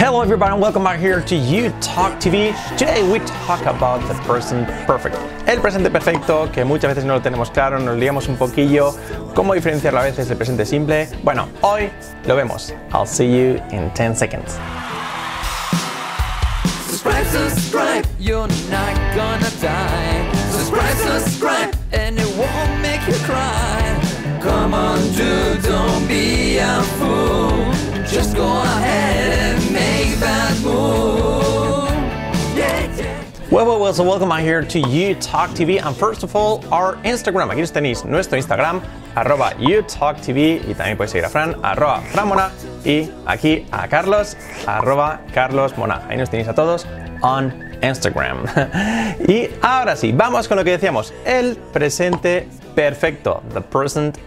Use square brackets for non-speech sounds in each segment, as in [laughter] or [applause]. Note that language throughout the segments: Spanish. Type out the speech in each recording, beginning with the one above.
Hello everybody and welcome back here to You Talk TV. Today we talk about the present perfect. El presente perfecto que muchas veces no lo tenemos claro, nos liamos un poquillo, cómo diferenciarlo a veces del presente simple. Bueno, hoy lo vemos. I'll see you in 10 seconds. Just go ahead and make that move. so welcome here to Talk TV and first of all, our Instagram. Aquí tenéis nuestro Instagram, arroba TV y también podéis seguir a Fran, arroba Mona. y aquí a Carlos, arroba Mona. Ahí nos tenéis a todos on Instagram. [laughs] y ahora sí, vamos con lo que decíamos, el presente perfecto, the present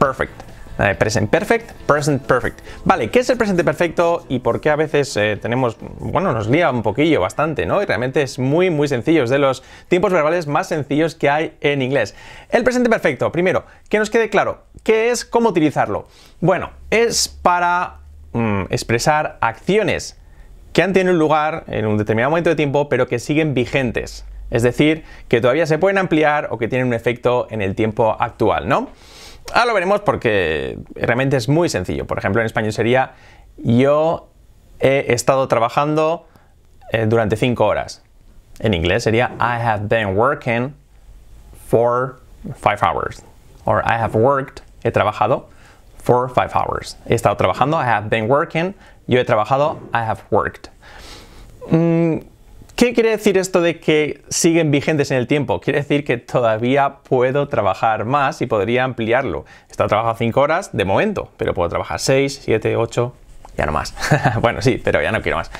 perfect present perfect, present perfect. Vale, ¿qué es el presente perfecto y por qué a veces eh, tenemos, bueno, nos lía un poquillo, bastante, ¿no? Y realmente es muy, muy sencillo, es de los tiempos verbales más sencillos que hay en inglés. El presente perfecto, primero, que nos quede claro, ¿qué es, cómo utilizarlo? Bueno, es para mm, expresar acciones que han tenido lugar en un determinado momento de tiempo, pero que siguen vigentes. Es decir, que todavía se pueden ampliar o que tienen un efecto en el tiempo actual, ¿no? Ahora lo veremos porque realmente es muy sencillo. Por ejemplo, en español sería yo he estado trabajando eh, durante cinco horas. En inglés sería I have been working for five hours. Or I have worked, he trabajado for five hours. He estado trabajando, I have been working. Yo he trabajado, I have worked. Mm, ¿Qué quiere decir esto de que siguen vigentes en el tiempo? Quiere decir que todavía puedo trabajar más y podría ampliarlo. Está trabajando 5 horas de momento, pero puedo trabajar 6, 7, 8, ya no más. [laughs] bueno, sí, pero ya no quiero más.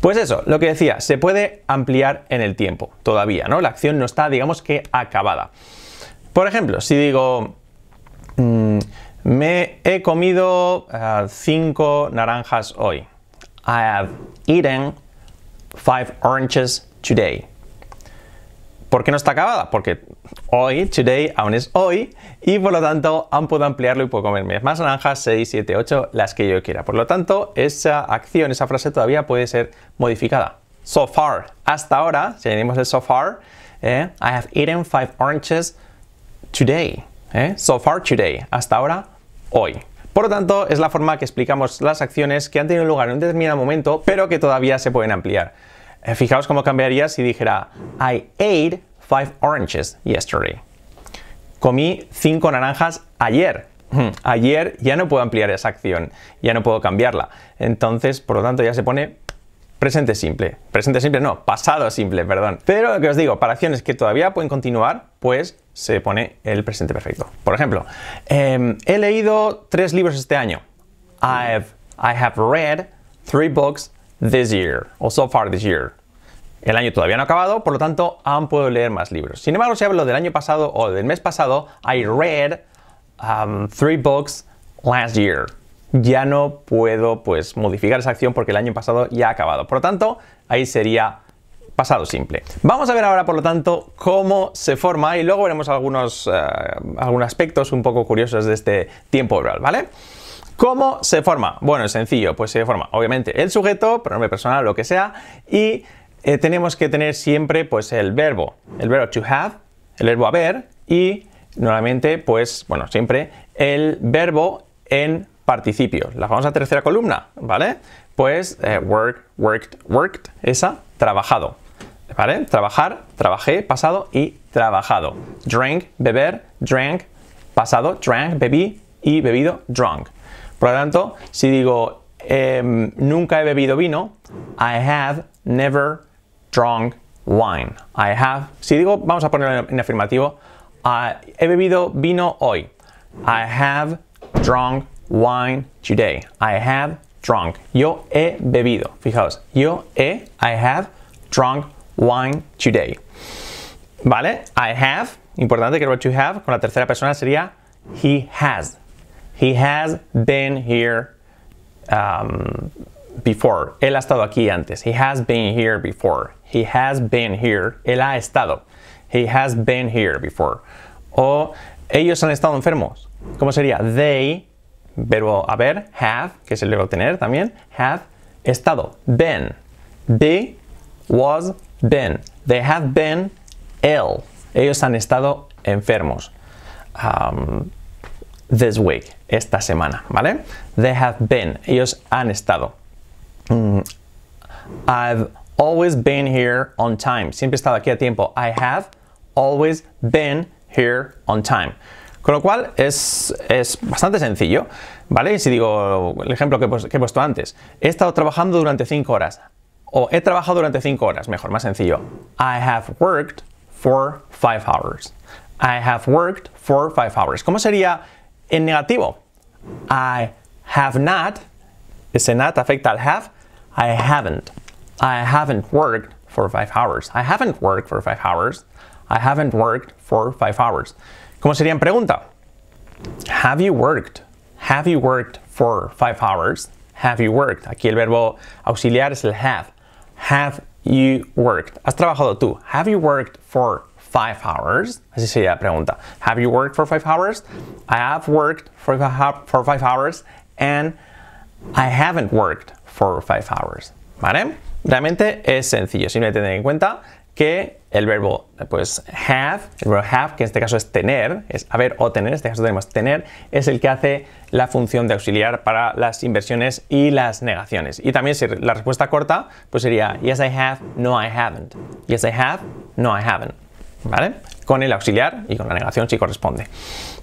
Pues eso, lo que decía, se puede ampliar en el tiempo, todavía, ¿no? La acción no está, digamos que, acabada. Por ejemplo, si digo, mm, me he comido 5 ah, naranjas hoy. I have eaten five oranges today. ¿Por qué no está acabada? Porque hoy, today, aún es hoy y por lo tanto aún puedo ampliarlo y puedo comerme más naranjas, 6, 7, 8, las que yo quiera. Por lo tanto, esa acción, esa frase todavía puede ser modificada. So far, hasta ahora, si añadimos el so far, eh, I have eaten five oranges today. Eh. so far today, hasta ahora, hoy. Por lo tanto, es la forma que explicamos las acciones que han tenido lugar en un determinado momento, pero que todavía se pueden ampliar. Eh, fijaos cómo cambiaría si dijera I ate five oranges yesterday. Comí cinco naranjas ayer. Hmm, ayer ya no puedo ampliar esa acción, ya no puedo cambiarla. Entonces, por lo tanto, ya se pone presente simple. Presente simple no, pasado simple, perdón. Pero lo que os digo, para acciones que todavía pueden continuar, pues se pone el presente perfecto. Por ejemplo, em, he leído tres libros este año. I have read three books this year, o so far this year. El año todavía no ha acabado, por lo tanto, aún puedo leer más libros. Sin embargo, si hablo del año pasado o del mes pasado, I read um, three books last year ya no puedo pues modificar esa acción porque el año pasado ya ha acabado. Por lo tanto, ahí sería pasado simple. Vamos a ver ahora, por lo tanto, cómo se forma y luego veremos algunos, eh, algunos aspectos un poco curiosos de este tiempo verbal, ¿vale? ¿Cómo se forma? Bueno, es sencillo, pues se forma obviamente el sujeto, pronombre personal, lo que sea, y eh, tenemos que tener siempre pues el verbo, el verbo to have, el verbo haber y normalmente pues, bueno, siempre el verbo en Participio. La a tercera columna, ¿vale? Pues eh, work, worked, worked, esa, trabajado. ¿Vale? Trabajar, trabajé, pasado y trabajado. Drink, beber, drank, pasado, drank, bebí y bebido, drunk. Por lo tanto, si digo em, nunca he bebido vino, I have never drunk wine. I have, si digo, vamos a ponerlo en afirmativo, ah, he bebido vino hoy. I have drunk wine today. I have drunk. Yo he bebido. Fijaos, yo he, I have drunk wine today. ¿Vale? I have, importante que el to have con la tercera persona sería he has. He has been here um, before. Él ha estado aquí antes. He has been here before. He has been here. Él ha estado. He has been here before. O ellos han estado enfermos. ¿Cómo sería? They verbo haber, have, que es el verbo tener también, have estado, been, be, was, been, they have been ill, ellos han estado enfermos. Um, this week, esta semana, ¿vale? They have been, ellos han estado. Mm, I've always been here on time, siempre he estado aquí a tiempo. I have always been here on time. Con lo cual es, bastante sencillo, ¿vale? si digo el ejemplo que, he puesto antes, he estado trabajando durante cinco horas, o he trabajado durante cinco horas, mejor, más sencillo. I have worked for five hours. I have worked for five hours. ¿Cómo sería en negativo? I have not, ese not afecta al have, I haven't. I haven't worked for five hours. I haven't worked for five hours. I haven't worked for five hours. ¿Cómo sería en pregunta? Have you worked? Have you worked for five hours? Have you worked? Aquí el verbo auxiliar es el have. Have you worked? ¿Has trabajado tú? Have you worked for five hours? Así sería la pregunta. Have you worked for five hours? I have worked for five hours and I haven't worked for five hours. ¿Vale? Realmente es sencillo. Simplemente tener en cuenta que el verbo pues have, el verbo have, que en este caso es tener, es haber o tener, en este caso tenemos tener, es el que hace la función de auxiliar para las inversiones y las negaciones. Y también si la respuesta corta, pues sería yes I have, no I haven't. Yes I have, no I haven't. ¿Vale? Con el auxiliar y con la negación si corresponde.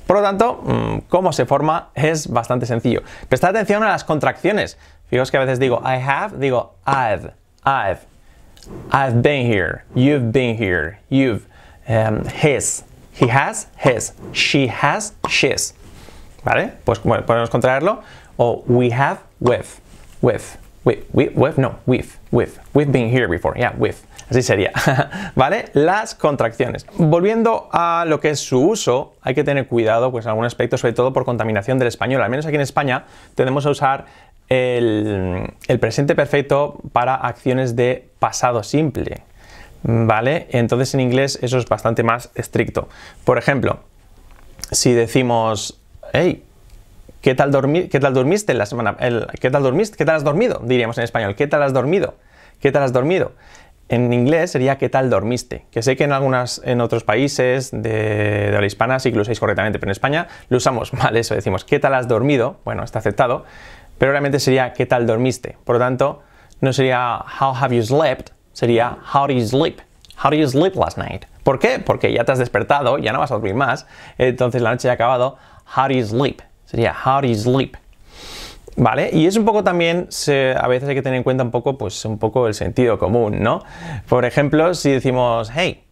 Por lo tanto, mm, cómo se forma es bastante sencillo. Prestad atención a las contracciones. Fijaos que a veces digo I have, digo I've, I've. I've been here. You've been here. You've. Um, his. He has. His. She has. She's. ¿Vale? Pues podemos contraerlo. O we have. With. With. With. With. no. With. With. We've been here before. Yeah. With. Así sería. [laughs] ¿Vale? Las contracciones. Volviendo a lo que es su uso, hay que tener cuidado pues, en algún aspecto, sobre todo por contaminación del español. Al menos aquí en España tenemos a usar el, presente perfecto para acciones de pasado simple. ¿Vale? Entonces en inglés eso es bastante más estricto. Por ejemplo, si decimos, hey, ¿qué tal, dormiste qué tal dormiste la semana? ¿Qué tal dormiste? ¿Qué tal has dormido? Diríamos en español, ¿qué tal has dormido? ¿Qué tal has dormido? En inglés sería ¿qué tal dormiste? Que sé que en algunas, en otros países de, de hispana sí que lo usáis correctamente, pero en España lo usamos [laughs] mal eso, decimos ¿qué tal has dormido? Bueno, está aceptado pero realmente sería ¿qué tal dormiste? Por lo tanto, no sería how have you slept, sería how do you sleep? How do you sleep last night? ¿Por qué? Porque ya te has despertado, ya no vas a dormir más, entonces la noche ya ha acabado. How do you sleep? Sería how do you sleep? ¿Vale? Y es un poco también, a veces hay que tener en cuenta un poco, pues un poco el sentido común, ¿no? Por ejemplo, si decimos, hey,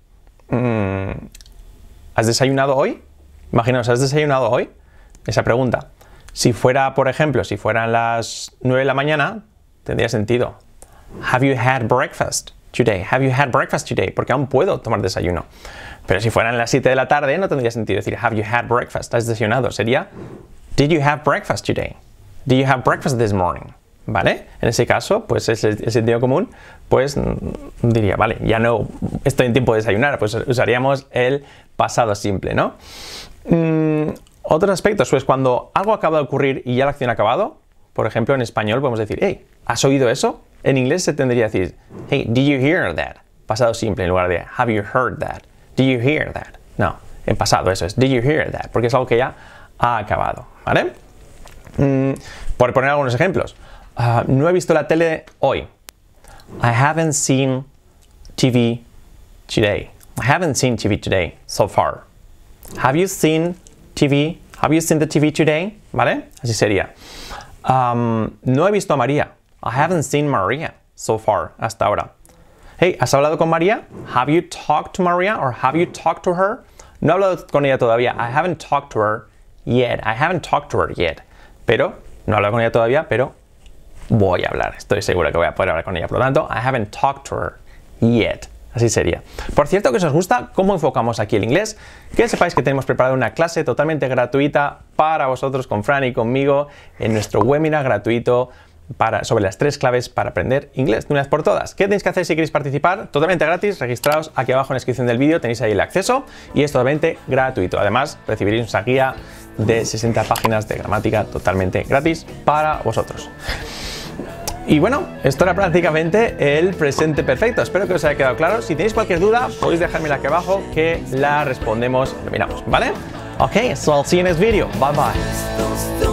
mm, ¿has desayunado hoy? Imaginaos, ¿has desayunado hoy? Esa pregunta. Si fuera, por ejemplo, si fueran las 9 de la mañana, tendría sentido. Have you had breakfast today? Have you had breakfast today? Porque aún puedo tomar desayuno. Pero si fueran las 7 de la tarde, no tendría sentido decir Have you had breakfast? ¿Has desayunado? Sería Did you have breakfast today? Did you have breakfast this morning? ¿Vale? En ese caso, pues es el, sentido común, pues mm, diría, vale, ya no estoy en tiempo de desayunar, pues usaríamos el pasado simple, ¿no? Mm, otros aspectos, pues cuando algo acaba de ocurrir y ya la acción ha acabado, por ejemplo, en español podemos decir, hey, ¿has oído eso? En inglés se tendría que decir, hey, did you hear that? Pasado simple en lugar de have you heard that? Did you hear that? No, en pasado eso es did you hear that? Porque es algo que ya ha acabado, ¿vale? Mm, por poner algunos ejemplos, ah, no he visto la tele hoy. I haven't seen TV today. I haven't seen TV today so far. Have you seen TV. Have you seen the TV today? ¿Vale? Así sería. Um, no he visto a María. I haven't seen María so far, hasta ahora. Hey, ¿has hablado con María? Have you talked to María or have you talked to her? No he hablado con ella todavía. I haven't talked to her yet. I haven't talked to her yet. Pero, no he hablado con ella todavía, pero voy a hablar. Estoy seguro que voy a poder hablar con ella. Por lo tanto, I haven't talked to her yet así sería. Por cierto, que os gusta cómo enfocamos aquí el inglés, que sepáis que tenemos preparada una clase totalmente gratuita para vosotros, con Fran y conmigo, en nuestro webinar gratuito para, sobre las tres claves para aprender inglés de una vez por todas. ¿Qué tenéis que hacer si queréis participar? Totalmente gratis, registraos aquí abajo en la descripción del vídeo, tenéis ahí el acceso y es totalmente gratuito. Además, recibiréis una guía de 60 páginas de gramática totalmente gratis para vosotros. Y bueno, esto era prácticamente el presente perfecto. Espero que os haya quedado claro. Si tenéis cualquier duda, podéis dejármela aquí abajo que la respondemos y miramos, ¿vale? Ok, so I'll see you in this video. Bye bye.